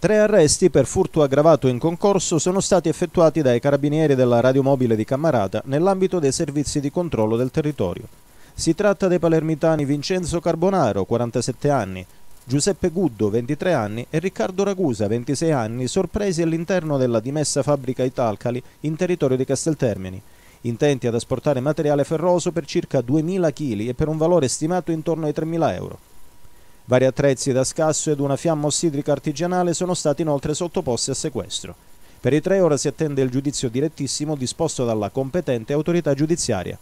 Tre arresti per furto aggravato in concorso sono stati effettuati dai carabinieri della radiomobile di Cammarata nell'ambito dei servizi di controllo del territorio. Si tratta dei palermitani Vincenzo Carbonaro, 47 anni, Giuseppe Guddo, 23 anni, e Riccardo Ragusa, 26 anni, sorpresi all'interno della dimessa fabbrica Italcali in territorio di Casteltermini, intenti ad asportare materiale ferroso per circa 2.000 kg e per un valore stimato intorno ai 3.000 euro. Vari attrezzi da scasso ed una fiamma ossidrica artigianale sono stati inoltre sottoposti a sequestro. Per i tre ora si attende il giudizio direttissimo disposto dalla competente autorità giudiziaria.